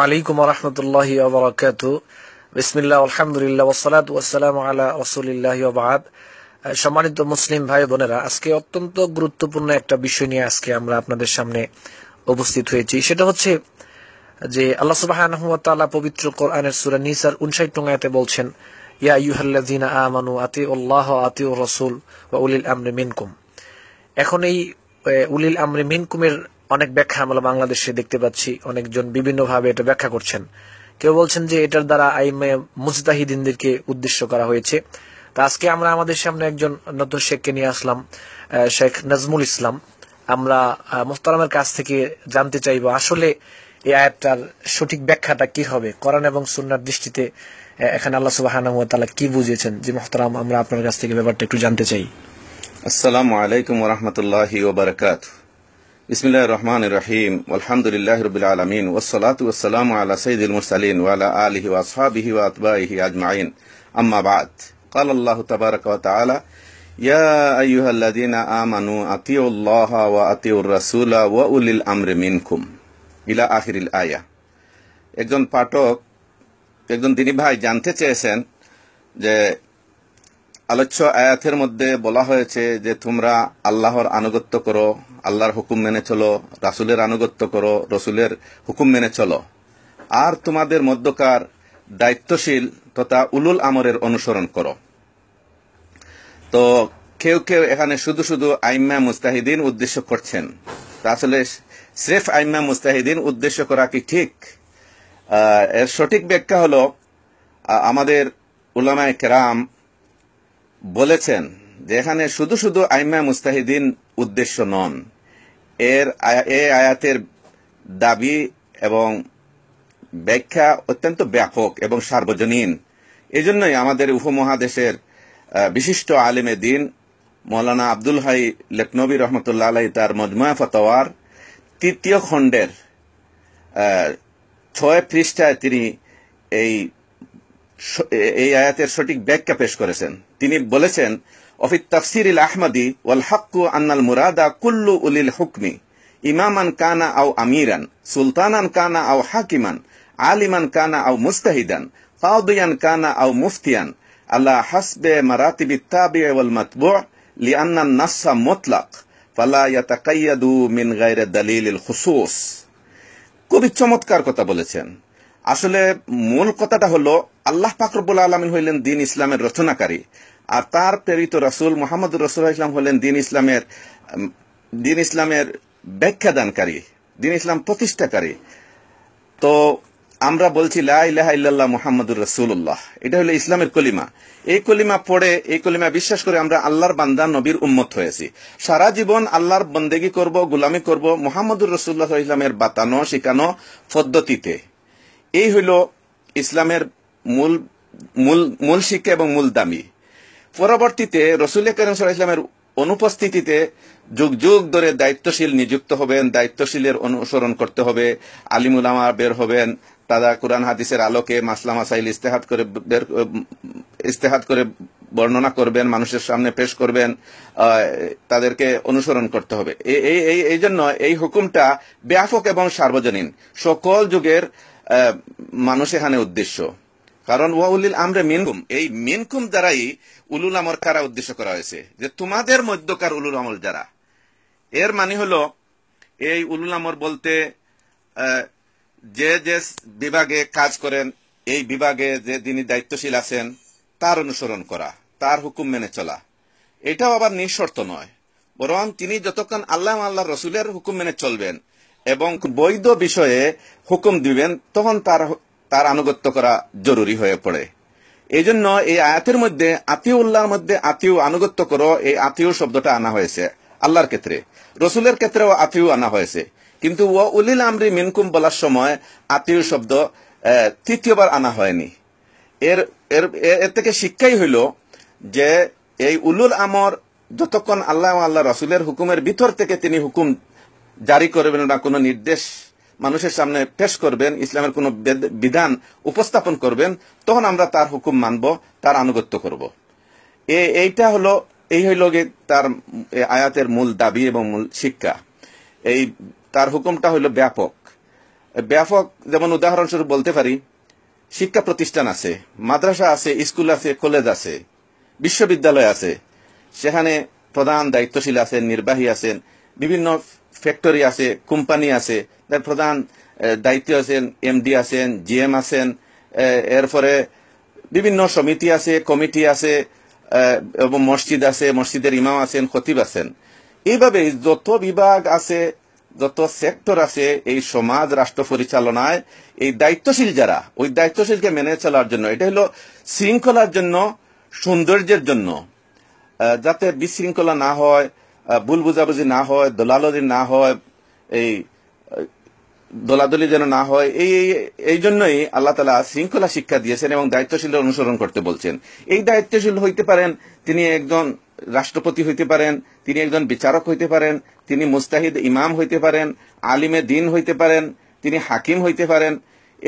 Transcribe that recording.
আলাইকুম রহমতুল্লাহ আবরাকাত বিসমিল্লা আলহামদুলিল্লাহ ওসালাত ওয়াসালাম আলা রসুলিল্লাহ আবাদ সম্মানিত মুসলিম ভাই বোনেরা আজকে অত্যন্ত গুরুত্বপূর্ণ একটা বিষয় নিয়ে আজকে আমরা আপনাদের সামনে উপস্থিত হয়েছি সেটা হচ্ছে যে আল্লাহ সুবাহ পবিত্র কোরআনের সুরা নিসার উনষাট টঙ্গাতে বলছেন ইয়া ইউহাল্লাদিনা আমানু আতি উল্লাহ আতি রসুল বা উলিল আমরে মিনকুম এখন এই উলিল আমরে মিনকুমের অনেক ব্যাখ্যা আমরা বাংলাদেশে দেখতে পাচ্ছি অনেকজন বিভিন্নভাবে এটা ব্যাখ্যা করছেন কেউ বলছেন যে এটার দ্বারা আইমে মুজতাহিদিনদেরকে উদ্দেশ্য করা হয়েছে তা আজকে আমরা আমাদের সামনে একজন নতুন শেখকে নিয়ে আসলাম শেখ নাজমুল ইসলাম আমরা মোস্তালামের কাছ থেকে জানতে চাইব আসলে এই আয়াতটার সঠিক ব্যাখ্যাটা কি হবে করান এবং সুন্নার দৃষ্টিতে এখানে আল্লাহ তালা কি বুঝিয়েছেন যে মোহতারাম আমরা আপনার কাছ থেকে ব্যাপারটা একটু জানতে চাই আসসালামু আলাইকুম রহমতুল্লাহ ওবরাকাতু বিসমিল্লাহ রহমান রহিম আলহামদুলিল্লাহ রবিল আলমিন ওসলাত ওসালাম আলা সঈদুল মুরসালিন ওয়ালা আলহি ওয়াসহাবিহি ওয়াতবাহি আজমাইন আম্মা বাদ قال الله تبارك وتعالى يا أيها الذين آمنوا أطيعوا الله وأطيعوا الرسول وأولي الأمر منكم إلى آخر الآية একজন পাঠক একজন তিনি ভাই জানতে চেয়েছেন যে আলোচ্য আয়াতের মধ্যে বলা হয়েছে যে তোমরা আল্লাহর আনুগত্য করো আল্লাহর হুকুম মেনে চলো রাসুলের আনুগত্য করো রসুলের হুকুম মেনে চলো আর তোমাদের মধ্যকার দায়িত্বশীল তথা উলুল আমরের অনুসরণ করো তো কেউ কেউ এখানে শুধু শুধু আইম্মা মুস্তাহিদিন উদ্দেশ্য করছেন আসলে স্রেফ আইম্মা মুস্তাহিদিন উদ্দেশ্য করা কি ঠিক এর সঠিক ব্যাখ্যা হল আমাদের উলামায় কেরাম বলেছেন যে এখানে শুধু শুধু আইম্মা মুস্তাহিদিন উদ্দেশ্য নন এর এ আয়াতের দাবি এবং ব্যাখ্যা অত্যন্ত ব্যাপক এবং সার্বজনীন এজন্যই আমাদের উপমহাদেশের বিশিষ্ট আলেমে দিন মৌলানা আব্দুল হাই লেকনবী রহমতুল্লা আলাই তার মজমায় ফতোয়ার তৃতীয় খণ্ডের ছয় পৃষ্ঠায় তিনি এই এই আয়াতের সঠিক ব্যাখ্যা পেশ করেছেন তিনি বলেছেন وفي التفسير الأحمدي والحق أن المراد كل أولي الحكم إماما كان أو أميرا سلطانا كان أو حاكما عالما كان أو مجتهدا قاضيا كان أو مفتيا على حسب مراتب التابع والمتبوع لأن النص مطلق فلا يتقيد من غير دليل الخصوص খুবই চমৎকার কথা বলেছেন আসলে মূল কথাটা হলো আল্লাহ পাকরবুল আলমিন হইলেন দিন ইসলামের রচনাকারী আর তার প্রেরিত রসুল মোহাম্মদ রসুল ইসলাম হলেন দিন ইসলামের দিন ইসলামের ব্যাখ্যাদানকারী দিন ইসলাম প্রতিষ্ঠাকারী তো আমরা বলছি লাহ মোহাম্মদ রসুল্লাহ এটা হলো ইসলামের কলিমা এই কলিমা পড়ে এই কলিমা বিশ্বাস করে আমরা আল্লাহর বান্দা নবীর উম্মত হয়েছি সারা জীবন আল্লাহর বন্দেগি করব গুলামি করব মোহাম্মদুর রসুল্লাহ ইসলামের বাতানো শিখানো পদ্ধতিতে এই হইল ইসলামের মূল মূল মূল শিক্ষা এবং মূল দামি পরবর্তীতে রসুল করিম সাল ইসলামের অনুপস্থিতিতে যুগ যুগ ধরে দায়িত্বশীল নিযুক্ত হবেন দায়িত্বশীলের অনুসরণ করতে হবে আলিমুলামা বের হবেন তারা কোরআন হাদিসের আলোকে মাসলা মাসাইল ইস্তেহাত করে বের ইস্তেহাত করে বর্ণনা করবেন মানুষের সামনে পেশ করবেন তাদেরকে অনুসরণ করতে হবে এই জন্য এই হুকুমটা ব্যাপক এবং সার্বজনীন সকল যুগের মানুষ এখানে উদ্দেশ্য কারণ ওয়াউলিল আমরে মিনকুম এই মিনকুম দ্বারাই উলুল আমর কারা উদ্দেশ্য করা হয়েছে যে তোমাদের মধ্যকার উলুল আমল যারা এর মানে হলো এই উলুল আমর বলতে যে যে বিভাগে কাজ করেন এই বিভাগে যে যিনি দায়িত্বশীল আছেন তার অনুসরণ করা তার হুকুম মেনে চলা এটাও আবার নিঃশর্ত নয় বরং তিনি যতক্ষণ আল্লাহ আল্লাহ রসুলের হুকুম মেনে চলবেন এবং বৈধ বিষয়ে হুকুম দিবেন তখন তার তার আনুগত্য করা জরুরি হয়ে পড়ে এই জন্য এই আয়াতের মধ্যে আতিউ উল্লাহর মধ্যে আতিউ আনুগত্য করো এই আতিউ শব্দটা আনা হয়েছে আল্লাহর ক্ষেত্রে রসুলের ক্ষেত্রেও আতিউ আনা হয়েছে কিন্তু ও উলিল আমরি মিনকুম বলার সময় আতিউ শব্দ তৃতীয়বার আনা হয়নি এর এর এর থেকে শিক্ষাই হইল যে এই উলুল আমর যতক্ষণ আল্লাহ আল্লাহ রসুলের হুকুমের ভিতর থেকে তিনি হুকুম জারি করবেন না কোনো নির্দেশ মানুষের সামনে পেশ করবেন ইসলামের কোনো বিধান উপস্থাপন করবেন তখন আমরা তার হুকুম মানব তার আনুগত্য করব এইটা হলো এই হইল তার আয়াতের মূল দাবি এবং মূল শিক্ষা এই তার হুকুমটা হইল ব্যাপক ব্যাপক যেমন উদাহরণস্বরূপ বলতে পারি শিক্ষা প্রতিষ্ঠান আছে মাদ্রাসা আছে স্কুল আছে কলেজ আছে বিশ্ববিদ্যালয় আছে সেখানে প্রধান দায়িত্বশীল আছেন নির্বাহী আছেন বিভিন্ন ফ্যাক্টরি আছে কোম্পানি আছে তার প্রধান দায়িত্ব আছেন এমডি আছেন জিএম আছেন এরপরে বিভিন্ন সমিতি আছে কমিটি আছে এবং মসজিদ আছে মসজিদের ইমাম আছেন খতিব আছেন এইভাবে যত বিভাগ আছে যত সেক্টর আছে এই সমাজ রাষ্ট্র পরিচালনায় এই দায়িত্বশীল যারা ওই দায়িত্বশীলকে মেনে চলার জন্য এটা হলো শৃঙ্খলার জন্য সৌন্দর্যের জন্য যাতে বিশৃঙ্খলা না হয় ভুল বুঝাবুঝি না হয় দলালদি না হয় এই দোলাদলি যেন না হয় এই এই জন্যই আল্লাহ তালা শৃঙ্খলা শিক্ষা দিয়েছেন এবং দায়িত্বশীল অনুসরণ করতে বলছেন এই দায়িত্বশীল হইতে পারেন তিনি একজন রাষ্ট্রপতি হইতে পারেন তিনি একজন বিচারক হইতে পারেন তিনি মুস্তাহিদ ইমাম হইতে পারেন আলিমে দিন হইতে পারেন তিনি হাকিম হইতে পারেন